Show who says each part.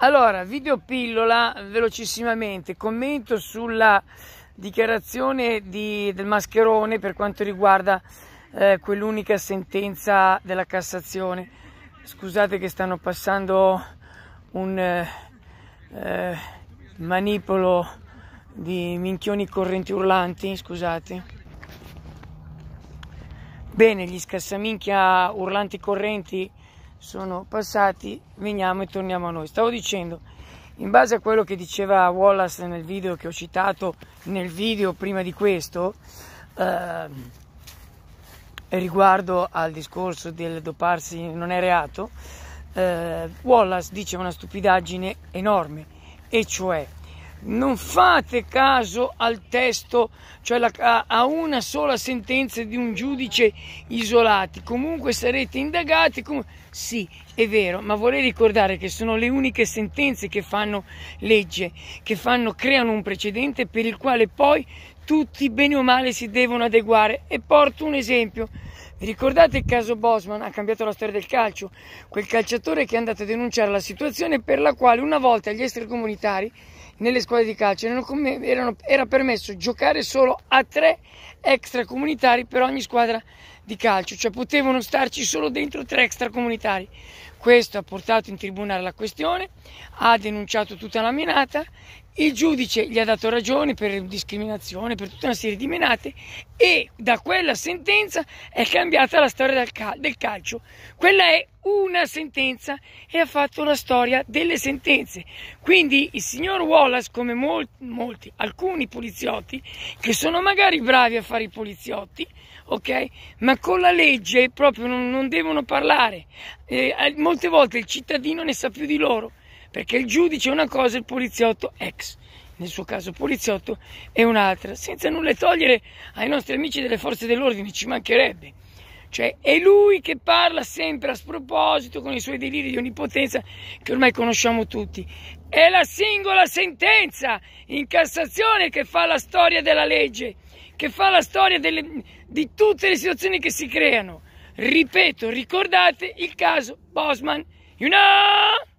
Speaker 1: Allora, video pillola velocissimamente, commento sulla dichiarazione di, del Mascherone per quanto riguarda eh, quell'unica sentenza della Cassazione. Scusate che stanno passando un eh, eh manipolo di minchioni correnti urlanti, scusate. Bene, gli scassaminchia urlanti correnti sono passati, veniamo e torniamo a noi. Stavo dicendo, in base a quello che diceva Wallace nel video che ho citato nel video prima di questo, eh, riguardo al discorso del doparsi non è reato, eh, Wallace dice una stupidaggine enorme, e cioè non fate caso al testo, cioè la, a, a una sola sentenza di un giudice isolati, comunque sarete indagati. Com- sì, è vero, ma vorrei ricordare che sono le uniche sentenze che fanno legge, che fanno, creano un precedente per il quale poi tutti bene o male si devono adeguare. E porto un esempio. Vi ricordate il caso Bosman? Ha cambiato la storia del calcio. Quel calciatore che è andato a denunciare la situazione per la quale una volta gli esteri comunitari nelle squadre di calcio erano, era permesso giocare solo a tre extracomunitari per ogni squadra di calcio, cioè potevano starci solo dentro tre extracomunitari. Questo ha portato in tribunale la questione, ha denunciato tutta la menata, il giudice gli ha dato ragione per discriminazione, per tutta una serie di menate e da quella sentenza è cambiata la storia del, calcio. Quella è una sentenza e ha fatto la storia delle sentenze. Quindi il signor Wallace, come molti, molti alcuni poliziotti, che sono magari bravi a fare i poliziotti, ok? Ma con la legge proprio non, non devono parlare. Eh, eh, molte volte il cittadino ne sa più di loro, perché il giudice è una cosa e il poliziotto ex, nel suo caso poliziotto, è un'altra, senza nulla togliere ai nostri amici delle forze dell'ordine, ci mancherebbe. Cioè è lui che parla sempre a sproposito con i suoi deliri di onnipotenza che ormai conosciamo tutti. È la singola sentenza in Cassazione che fa la storia della legge, che fa la storia delle, di tutte le situazioni che si creano. Ripeto, ricordate il caso Bosman. You know?